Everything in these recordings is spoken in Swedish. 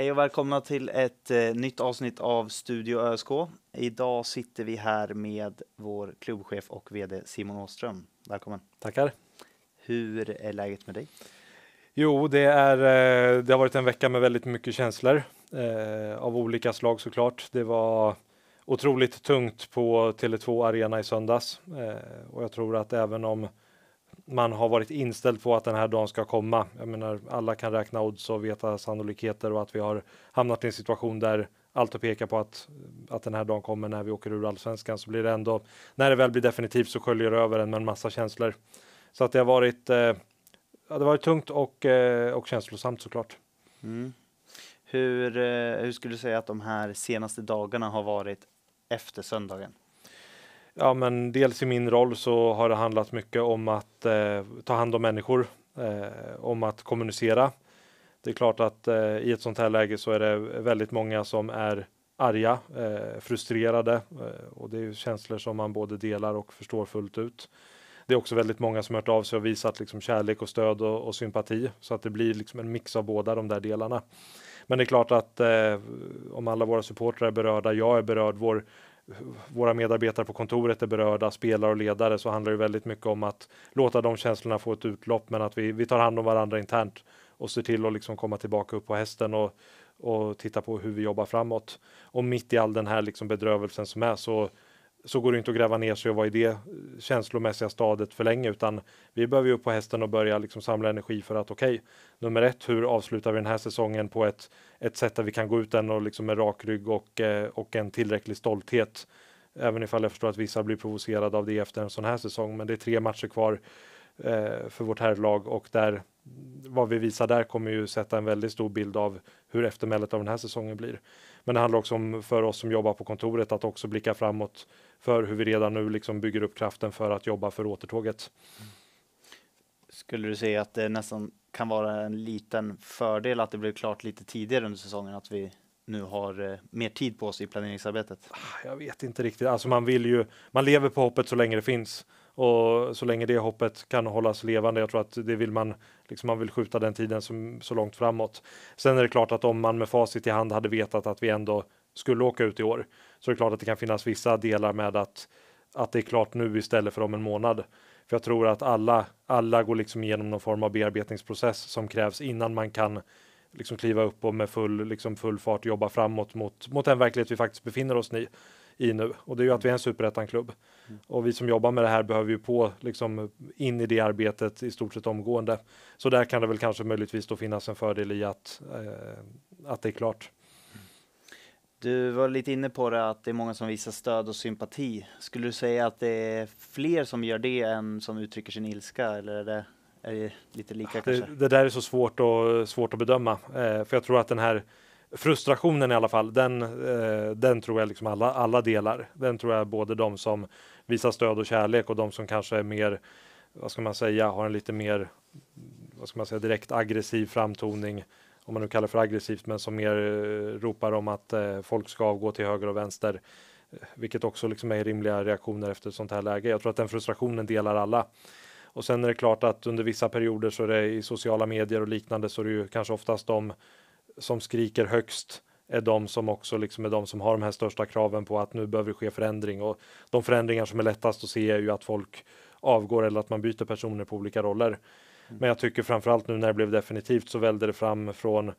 Hej och välkomna till ett eh, nytt avsnitt av Studio ÖSK. Idag sitter vi här med vår klubbchef och vd Simon Åström. Välkommen! Tackar! Hur är läget med dig? Jo, det, är, eh, det har varit en vecka med väldigt mycket känslor eh, av olika slag såklart. Det var otroligt tungt på Tele2 Arena i söndags eh, och jag tror att även om man har varit inställd på att den här dagen ska komma. Jag menar, alla kan räkna odds och veta sannolikheter och att vi har hamnat i en situation där allt att peka på att, att den här dagen kommer när vi åker ur allsvenskan så blir det ändå, när det väl blir definitivt så sköljer det över en med en massa känslor. Så att det har varit, eh, det har varit tungt och, eh, och känslosamt såklart. Mm. Hur, eh, hur skulle du säga att de här senaste dagarna har varit efter söndagen? ja, men dels i min roll så har det handlat mycket om att eh, ta hand om människor, eh, om att kommunicera. Det är klart att eh, i ett sånt här läge så är det väldigt många som är arga, eh, frustrerade eh, och det är känslor som man både delar och förstår fullt ut. Det är också väldigt många som hört av sig och visat liksom kärlek och stöd och, och sympati så att det blir liksom en mix av båda de där delarna. Men det är klart att eh, om alla våra supportrar är berörda, jag är berörd, vår våra medarbetare på kontoret är berörda, spelare och ledare, så handlar det väldigt mycket om att låta de känslorna få ett utlopp, men att vi, vi tar hand om varandra internt och ser till att liksom komma tillbaka upp på hästen och, och titta på hur vi jobbar framåt. Och mitt i all den här liksom bedrövelsen som är så så går det inte att gräva ner sig och vara i det eh, känslomässiga stadet för länge, utan vi behöver ju upp på hästen och börja liksom samla energi för att okej, okay, nummer ett, hur avslutar vi den här säsongen på ett, ett sätt där vi kan gå ut den och liksom med rak rygg och, eh, och en tillräcklig stolthet. Även ifall jag förstår att vissa blir provocerade av det efter en sån här säsong, men det är tre matcher kvar eh, för vårt herrlag och där vad vi visar där kommer ju sätta en väldigt stor bild av hur eftermälet av den här säsongen blir. Men det handlar också om för oss som jobbar på kontoret att också blicka framåt för hur vi redan nu liksom bygger upp kraften för att jobba för återtåget. Skulle du säga att det nästan kan vara en liten fördel att det blev klart lite tidigare under säsongen att vi nu har eh, mer tid på oss i planeringsarbetet? Ah, jag vet inte riktigt. Alltså man vill ju, man lever på hoppet så länge det finns och så länge det hoppet kan hållas levande, jag tror att det vill man, liksom man vill skjuta den tiden som, så långt framåt. Sen är det klart att om man med facit i hand hade vetat att vi ändå skulle åka ut i år, så är det klart att det kan finnas vissa delar med att, att det är klart nu istället för om en månad. För jag tror att alla, alla går liksom igenom någon form av bearbetningsprocess som krävs innan man kan liksom kliva upp och med full, liksom full fart jobba framåt mot, mot den verklighet vi faktiskt befinner oss i i nu och det är ju att vi är en superettan-klubb. Mm. Och vi som jobbar med det här behöver ju på liksom in i det arbetet i stort sett omgående. Så där kan det väl kanske möjligtvis då finnas en fördel i att, eh, att det är klart. Du var lite inne på det att det är många som visar stöd och sympati. Skulle du säga att det är fler som gör det än som uttrycker sin ilska eller är det, är det lite lika? Det, det, där är så svårt, och, svårt att bedöma eh, för jag tror att den här frustrationen i alla fall, den, eh, den tror jag liksom alla, alla delar. Den tror jag både de som visar stöd och kärlek och de som kanske är mer, vad ska man säga, har en lite mer, vad ska man säga, direkt aggressiv framtoning, om man nu kallar det för aggressivt, men som mer eh, ropar om att eh, folk ska avgå till höger och vänster, eh, vilket också liksom är rimliga reaktioner efter ett sånt här läge. Jag tror att den frustrationen delar alla. Och sen är det klart att under vissa perioder så är det i sociala medier och liknande så är det ju kanske oftast de som skriker högst är de som också liksom är de som har de här största kraven på att nu behöver det ske förändring och de förändringar som är lättast att se är ju att folk avgår eller att man byter personer på olika roller. Mm. Men jag tycker framförallt nu när det blev definitivt så välde det fram från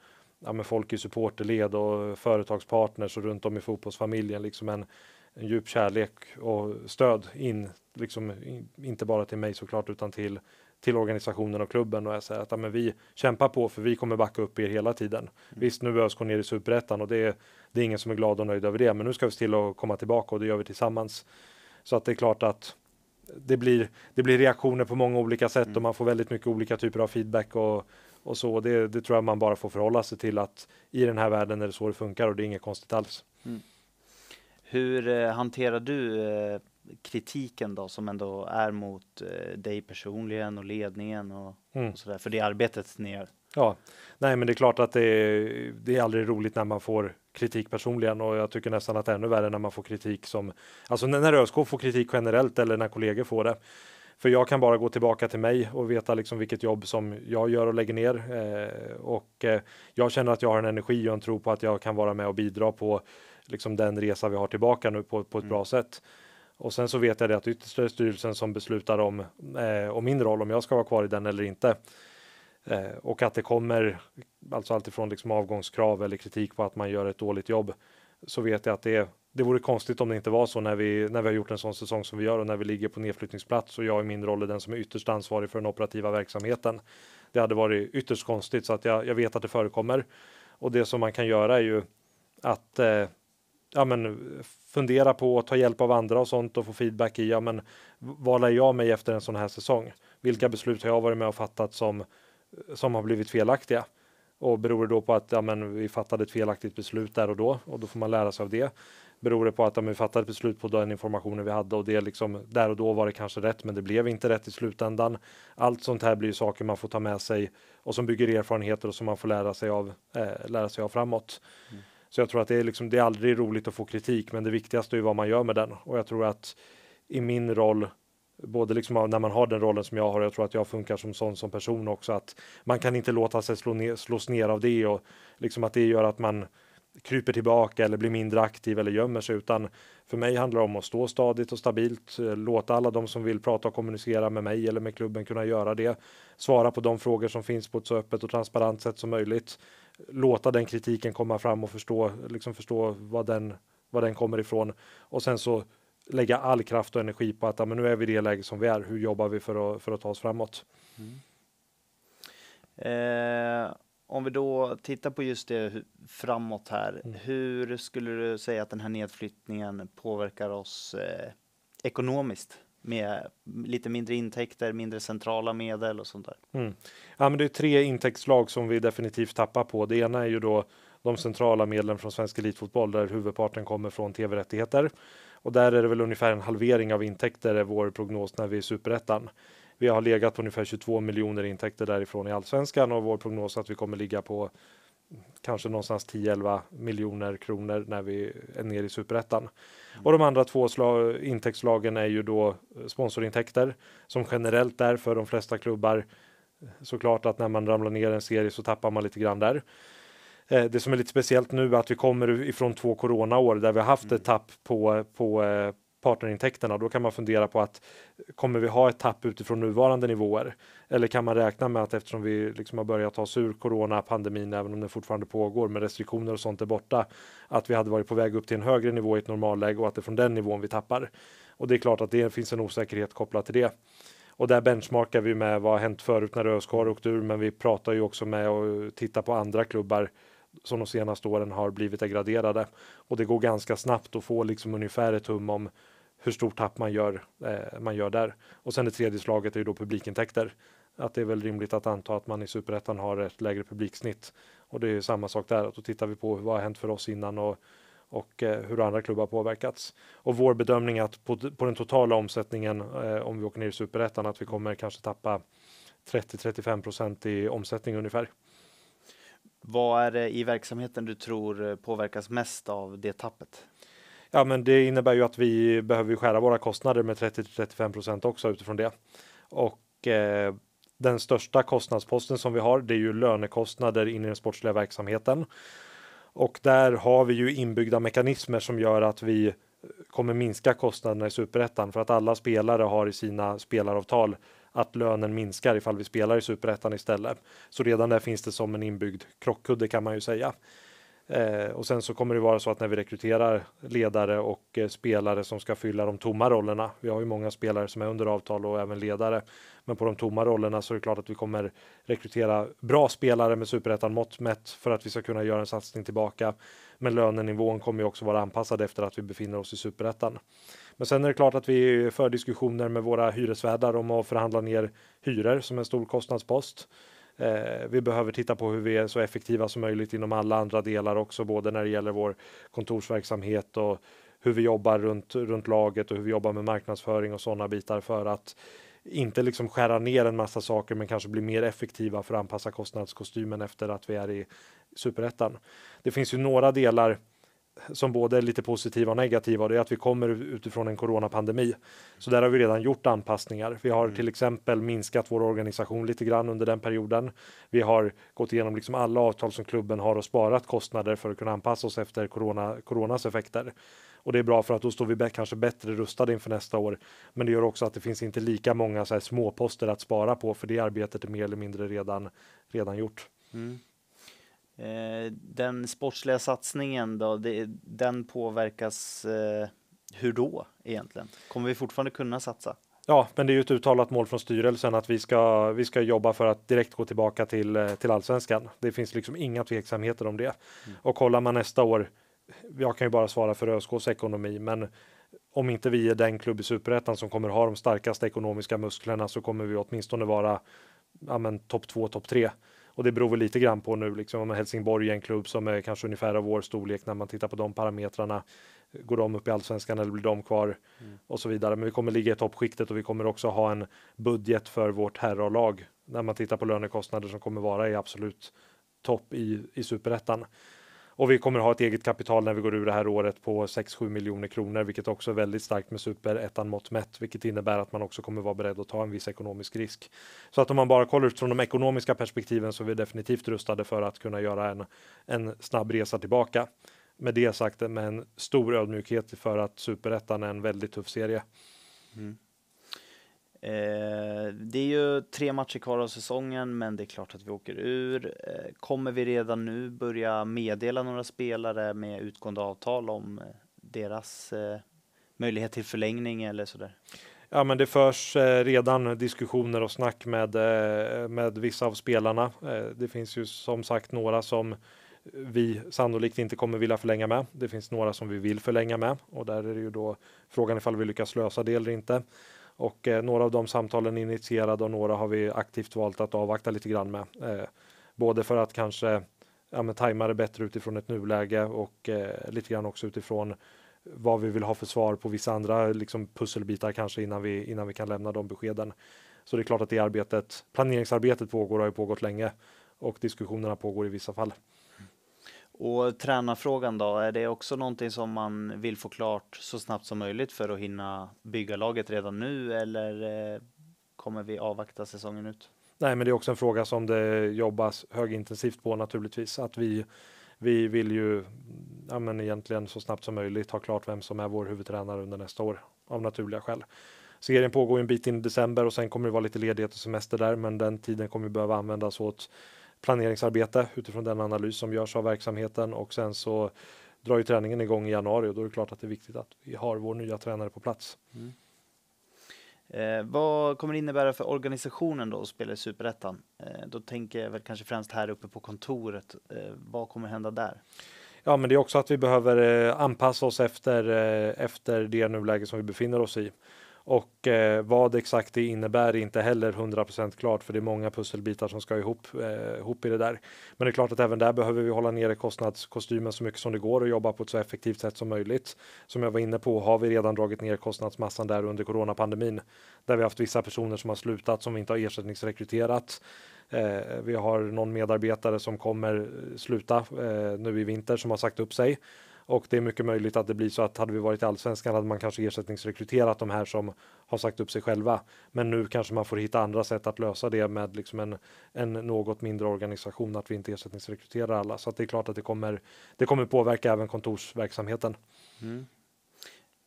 ja, folk i supporterled och företagspartners och runt om i fotbollsfamiljen liksom en, en djup kärlek och stöd in, liksom in, inte bara till mig såklart utan till till organisationen och klubben och jag säger att ja, men vi kämpar på för vi kommer backa upp er hela tiden. Mm. Visst, nu är ÖSK ner i superettan och det är, det är ingen som är glad och nöjd över det, men nu ska vi se till att komma tillbaka och det gör vi tillsammans. Så att det är klart att det blir, det blir reaktioner på många olika sätt mm. och man får väldigt mycket olika typer av feedback och, och så. Det, det tror jag man bara får förhålla sig till att i den här världen är det så det funkar och det är inget konstigt alls. Mm. Hur eh, hanterar du eh, kritiken då som ändå är mot eh, dig personligen och ledningen och, mm. och sådär för det arbetet ni gör. Ja, nej, men det är klart att det är, det är aldrig roligt när man får kritik personligen och jag tycker nästan att det är ännu värre när man får kritik som alltså när ÖSK får kritik generellt eller när kollegor får det. För jag kan bara gå tillbaka till mig och veta liksom vilket jobb som jag gör och lägger ner eh, och eh, jag känner att jag har en energi och en tro på att jag kan vara med och bidra på liksom den resa vi har tillbaka nu på, på ett mm. bra sätt. Och sen så vet jag det att ytterst är det styrelsen som beslutar om, eh, om min roll, om jag ska vara kvar i den eller inte. Eh, och att det kommer alltså alltifrån liksom avgångskrav eller kritik på att man gör ett dåligt jobb. Så vet jag att det, det vore konstigt om det inte var så när vi, när vi har gjort en sån säsong som vi gör och när vi ligger på nedflyttningsplats och jag i min roll är den som är ytterst ansvarig för den operativa verksamheten. Det hade varit ytterst konstigt så att jag, jag vet att det förekommer. Och det som man kan göra är ju att eh, ja, men, fundera på, att ta hjälp av andra och sånt och få feedback i, ja men vad lär jag mig efter en sån här säsong? Vilka beslut har jag varit med och fattat som, som har blivit felaktiga? Och beror det då på att ja, men, vi fattade ett felaktigt beslut där och då och då får man lära sig av det. Beror det på att ja, vi fattade ett beslut på den informationen vi hade och det liksom där och då var det kanske rätt, men det blev inte rätt i slutändan. Allt sånt här blir saker man får ta med sig och som bygger erfarenheter och som man får lära sig av, eh, lära sig av framåt. Mm. Så jag tror att det är liksom, det är aldrig roligt att få kritik, men det viktigaste är vad man gör med den. Och jag tror att i min roll, både liksom när man har den rollen som jag har, jag tror att jag funkar som sån som person också, att man kan inte låta sig slå ner, slås ner av det och liksom att det gör att man kryper tillbaka eller blir mindre aktiv eller gömmer sig, utan för mig handlar det om att stå stadigt och stabilt, eh, låta alla de som vill prata och kommunicera med mig eller med klubben kunna göra det, svara på de frågor som finns på ett så öppet och transparent sätt som möjligt, låta den kritiken komma fram och förstå, liksom förstå vad den, vad den kommer ifrån. Och sen så lägga all kraft och energi på att ja, men nu är vi i det läge som vi är. Hur jobbar vi för att, för att ta oss framåt? Mm. Eh, om vi då tittar på just det framåt här. Mm. Hur skulle du säga att den här nedflyttningen påverkar oss eh, ekonomiskt? med lite mindre intäkter, mindre centrala medel och sånt där. Mm. Ja, men det är tre intäktslag som vi definitivt tappar på. Det ena är ju då de centrala medlen från svensk elitfotboll där huvudparten kommer från tv-rättigheter. Och där är det väl ungefär en halvering av intäkter är vår prognos när vi är superettan. Vi har legat på ungefär 22 miljoner intäkter därifrån i allsvenskan och vår prognos att vi kommer ligga på kanske någonstans 10-11 miljoner kronor när vi är nere i superettan. Mm. Och de andra två slag, intäktslagen är ju då sponsorintäkter som generellt är för de flesta klubbar. Såklart att när man ramlar ner en serie så tappar man lite grann där. Eh, det som är lite speciellt nu är att vi kommer ifrån två coronaår där vi haft mm. ett tapp på, på, eh, partnerintäkterna. Då kan man fundera på att kommer vi ha ett tapp utifrån nuvarande nivåer? Eller kan man räkna med att eftersom vi liksom har börjat ta oss ur coronapandemin, även om den fortfarande pågår, med restriktioner och sånt är borta, att vi hade varit på väg upp till en högre nivå i ett normalläge och att det är från den nivån vi tappar. Och det är klart att det finns en osäkerhet kopplat till det. Och där benchmarkar vi med vad har hänt förut när ÖSK har åkt ur, men vi pratar ju också med och tittar på andra klubbar som de senaste åren har blivit degraderade och det går ganska snabbt att få liksom ungefär ett hum om hur stort tapp man gör, eh, man gör där. Och sen det tredje slaget är ju då publikintäkter. Att det är väl rimligt att anta att man i superettan har ett lägre publiksnitt. Och det är samma sak där, att då tittar vi på vad har hänt för oss innan och, och eh, hur andra klubbar påverkats. Och vår bedömning är att på, på den totala omsättningen, eh, om vi åker ner i superettan, att vi kommer kanske tappa 30-35 procent i omsättning ungefär. Vad är det i verksamheten du tror påverkas mest av det tappet? Ja, men det innebär ju att vi behöver skära våra kostnader med 30 till 35 också utifrån det. Och eh, den största kostnadsposten som vi har, det är ju lönekostnader in i den sportsliga verksamheten. Och där har vi ju inbyggda mekanismer som gör att vi kommer minska kostnaderna i superettan för att alla spelare har i sina spelaravtal att lönen minskar ifall vi spelar i superettan istället. Så redan där finns det som en inbyggd krockkudde kan man ju säga. Eh, och sen så kommer det vara så att när vi rekryterar ledare och eh, spelare som ska fylla de tomma rollerna. Vi har ju många spelare som är under avtal och även ledare. Men på de tomma rollerna så är det klart att vi kommer rekrytera bra spelare med superettan mått mätt för att vi ska kunna göra en satsning tillbaka. Men lönenivån kommer ju också vara anpassad efter att vi befinner oss i superettan. Men sen är det klart att vi för diskussioner med våra hyresvärdar om att förhandla ner hyror som en stor kostnadspost. Eh, vi behöver titta på hur vi är så effektiva som möjligt inom alla andra delar också, både när det gäller vår kontorsverksamhet och hur vi jobbar runt, runt laget och hur vi jobbar med marknadsföring och sådana bitar för att inte liksom skära ner en massa saker men kanske bli mer effektiva för att anpassa kostnadskostymen efter att vi är i superettan. Det finns ju några delar som både är lite positiva och negativa. Det är att vi kommer utifrån en coronapandemi. Så där har vi redan gjort anpassningar. Vi har mm. till exempel minskat vår organisation lite grann under den perioden. Vi har gått igenom liksom alla avtal som klubben har och sparat kostnader för att kunna anpassa oss efter corona, coronas effekter. Och det är bra för att då står vi kanske bättre rustade inför nästa år. Men det gör också att det finns inte lika många så här småposter att spara på för det arbetet är mer eller mindre redan, redan gjort. Mm. Eh, den sportsliga satsningen då, det, den påverkas eh, hur då egentligen? Kommer vi fortfarande kunna satsa? Ja, men det är ju ett uttalat mål från styrelsen att vi ska, vi ska jobba för att direkt gå tillbaka till, eh, till allsvenskan. Det finns liksom inga tveksamheter om det. Mm. Och kollar man nästa år, jag kan ju bara svara för ÖSKs ekonomi, men om inte vi är den klubb i superettan som kommer ha de starkaste ekonomiska musklerna så kommer vi åtminstone vara ja, topp 2, topp 3 och det beror väl lite grann på nu, liksom om Helsingborg är en klubb som är kanske ungefär av vår storlek när man tittar på de parametrarna. Går de upp i allsvenskan eller blir de kvar? Mm. Och så vidare. Men vi kommer ligga i toppskiktet och vi kommer också ha en budget för vårt herrlag när man tittar på lönekostnader som kommer vara i absolut topp i, i superettan och vi kommer ha ett eget kapital när vi går ur det här året på 6-7 miljoner kronor, vilket också är väldigt starkt med superettan mått mätt, vilket innebär att man också kommer vara beredd att ta en viss ekonomisk risk. Så att om man bara kollar utifrån de ekonomiska perspektiven så är vi definitivt rustade för att kunna göra en, en snabb resa tillbaka. Med det sagt med en stor ödmjukhet för att superettan är en väldigt tuff serie. Mm. Eh, det är ju tre matcher kvar av säsongen, men det är klart att vi åker ur. Eh, kommer vi redan nu börja meddela några spelare med utgående avtal om eh, deras eh, möjlighet till förlängning eller sådär? Ja, men det förs eh, redan diskussioner och snack med, eh, med vissa av spelarna. det finns ju som sagt några som vi sannolikt inte kommer vilja förlänga med. Det finns några som vi vill förlänga med och där är det ju då frågan ifall vi lyckas lösa det eller inte. Och eh, några av de samtalen initierade och några har vi aktivt valt att avvakta lite grann med. Eh, både för att kanske ja, men tajma det bättre utifrån ett nuläge och eh, lite grann också utifrån vad vi vill ha för svar på vissa andra liksom, pusselbitar kanske innan vi, innan vi kan lämna de beskeden. Så det är klart att det arbetet, planeringsarbetet pågår och har ju pågått länge och diskussionerna pågår i vissa fall. Och tränarfrågan då, är det också någonting som man vill få klart så snabbt som möjligt för att hinna bygga laget redan nu eller eh, kommer vi avvakta säsongen ut? Nej, men det är också en fråga som det jobbas högintensivt på naturligtvis. Att vi, vi vill ju ja, men egentligen så snabbt som möjligt ha klart vem som är vår huvudtränare under nästa år av naturliga skäl. Serien pågår en bit in i december och sen kommer det vara lite ledighet och semester där, men den tiden kommer vi behöva användas åt planeringsarbete utifrån den analys som görs av verksamheten och sen så drar ju träningen igång i januari och då är det klart att det är viktigt att vi har vår nya tränare på plats. Mm. Eh, vad kommer det innebära för organisationen då att spela i Superettan? Eh, då tänker jag väl kanske främst här uppe på kontoret. Eh, vad kommer hända där? Ja, men det är också att vi behöver eh, anpassa oss efter, eh, efter det nuläge som vi befinner oss i. Och eh, vad exakt det innebär är inte heller 100% klart för det är många pusselbitar som ska ihop, eh, ihop i det där. Men det är klart att även där behöver vi hålla nere kostnadskostymen så mycket som det går och jobba på ett så effektivt sätt som möjligt. Som jag var inne på har vi redan dragit ner kostnadsmassan där under coronapandemin där vi haft vissa personer som har slutat som vi inte har ersättningsrekryterat. Eh, vi har någon medarbetare som kommer eh, sluta eh, nu i vinter som har sagt upp sig och det är mycket möjligt att det blir så att hade vi varit i allsvenskan hade man kanske ersättningsrekryterat de här som har sagt upp sig själva. Men nu kanske man får hitta andra sätt att lösa det med liksom en, en något mindre organisation, att vi inte ersättningsrekryterar alla. Så det är klart att det kommer, det kommer påverka även kontorsverksamheten. Mm.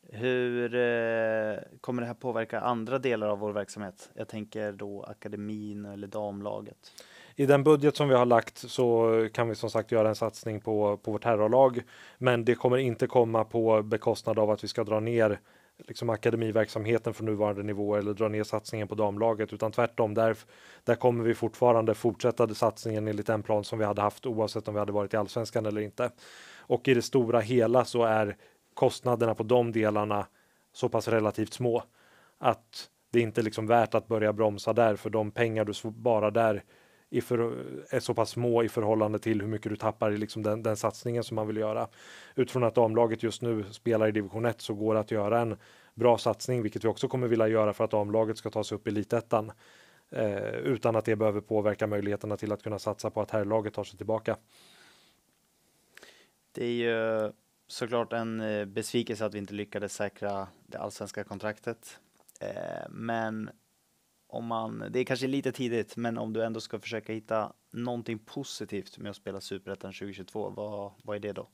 Hur eh, kommer det här påverka andra delar av vår verksamhet? Jag tänker då akademin eller damlaget i den budget som vi har lagt så kan vi som sagt göra en satsning på, på vårt herrlag. Men det kommer inte komma på bekostnad av att vi ska dra ner liksom akademiverksamheten från nuvarande nivå eller dra ner satsningen på damlaget utan tvärtom där, där kommer vi fortfarande fortsätta satsningen enligt den plan som vi hade haft oavsett om vi hade varit i allsvenskan eller inte. Och i det stora hela så är kostnaderna på de delarna så pass relativt små att det är inte liksom värt att börja bromsa där för de pengar du sparar där i för, är så pass små i förhållande till hur mycket du tappar i liksom den, den satsningen som man vill göra. Utifrån att damlaget just nu spelar i division 1 så går det att göra en bra satsning, vilket vi också kommer vilja göra för att damlaget ska ta sig upp i elitettan. Eh, utan att det behöver påverka möjligheterna till att kunna satsa på att herrlaget tar sig tillbaka. Det är ju såklart en eh, besvikelse att vi inte lyckades säkra det allsvenska kontraktet. Eh, men om man, det är kanske lite tidigt, men om du ändå ska försöka hitta någonting positivt med att spela Superettan 2022, vad, vad är det då?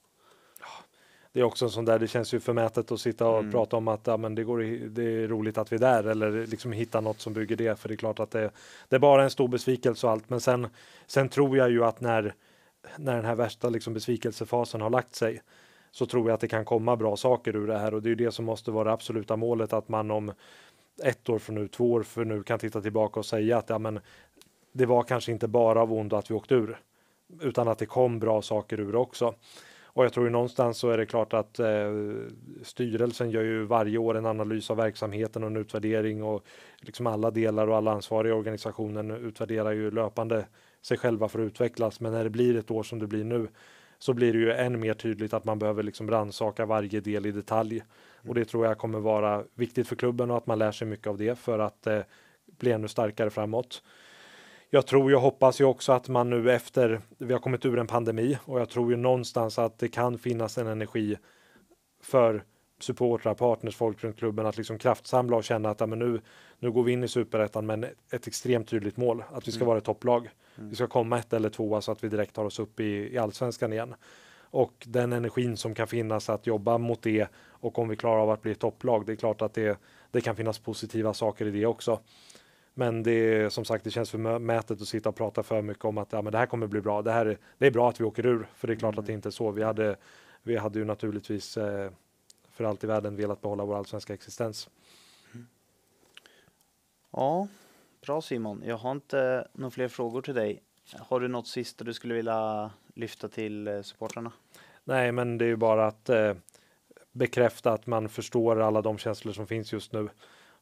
Det är också en sån där, det känns ju förmätet att sitta och mm. prata om att ja, men det, går, det är roligt att vi är där eller liksom hitta något som bygger det. För det är klart att det, det är bara en stor besvikelse och allt. Men sen, sen tror jag ju att när, när den här värsta liksom besvikelsefasen har lagt sig så tror jag att det kan komma bra saker ur det här och det är det som måste vara det absoluta målet att man om ett år från nu, två år för nu kan titta tillbaka och säga att ja, men det var kanske inte bara av ondo att vi åkte ur, utan att det kom bra saker ur också. Och jag tror ju någonstans så är det klart att eh, styrelsen gör ju varje år en analys av verksamheten och en utvärdering och liksom alla delar och alla ansvariga i organisationen utvärderar ju löpande sig själva för att utvecklas. Men när det blir ett år som det blir nu så blir det ju än mer tydligt att man behöver liksom rannsaka varje del i detalj Mm. Och det tror jag kommer vara viktigt för klubben och att man lär sig mycket av det för att eh, bli ännu starkare framåt. Jag tror, jag hoppas ju också att man nu efter vi har kommit ur en pandemi och jag tror ju någonstans att det kan finnas en energi för supportrar, partners, folk runt klubben att liksom kraftsamla och känna att ja, men nu, nu går vi in i superettan med ett extremt tydligt mål att vi ska mm. vara ett topplag. Mm. Vi ska komma ett eller tvåa så att vi direkt tar oss upp i, i allsvenskan igen och den energin som kan finnas att jobba mot det. Och om vi klarar av att bli ett topplag, det är klart att det, det kan finnas positiva saker i det också. Men det som sagt, det känns för mätet att sitta och prata för mycket om att ja, men det här kommer bli bra. Det, här är, det är bra att vi åker ur, för det är klart mm. att det mm. inte är så. Vi hade, vi hade ju naturligtvis eh, för allt i världen velat behålla vår allsvenska existens. Mm. Ja, bra Simon. Jag har inte eh, några fler frågor till dig. Har du något sista du skulle vilja lyfta till eh, supportrarna? Nej, men det är ju bara att eh, bekräfta att man förstår alla de känslor som finns just nu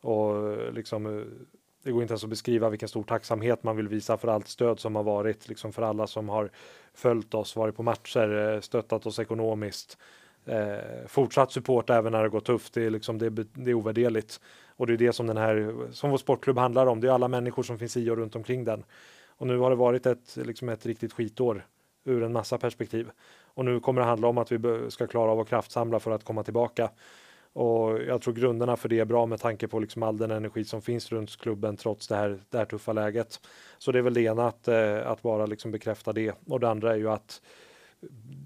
och eh, liksom det går inte ens att beskriva vilken stor tacksamhet man vill visa för allt stöd som har varit, liksom för alla som har följt oss, varit på matcher, stöttat oss ekonomiskt. Eh, fortsatt support även när det går tufft. Det är liksom det, det är ovärderligt och det är det som den här som vår sportklubb handlar om. Det är alla människor som finns i och runt omkring den. Och nu har det varit ett liksom ett riktigt skitår ur en massa perspektiv. Och nu kommer det handla om att vi ska klara av att kraftsamla för att komma tillbaka. Och jag tror grunderna för det är bra med tanke på liksom all den energi som finns runt klubben trots det här, det här tuffa läget. Så det är väl det ena att, eh, att bara liksom bekräfta det. Och det andra är ju att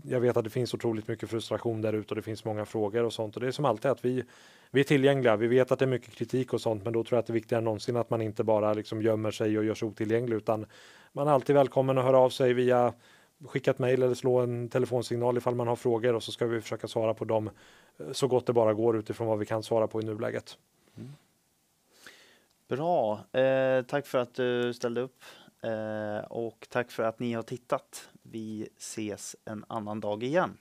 jag vet att det finns otroligt mycket frustration där ute och det finns många frågor och sånt. Och det är som alltid att vi, vi är tillgängliga. Vi vet att det är mycket kritik och sånt, men då tror jag att det är viktigare än någonsin att man inte bara liksom gömmer sig och gör sig otillgänglig, utan man är alltid välkommen att höra av sig via skicka ett mejl eller slå en telefonsignal ifall man har frågor och så ska vi försöka svara på dem eh, så gott det bara går utifrån vad vi kan svara på i nuläget. Mm. Bra, eh, tack för att du ställde upp eh, och tack för att ni har tittat. Vi ses en annan dag igen.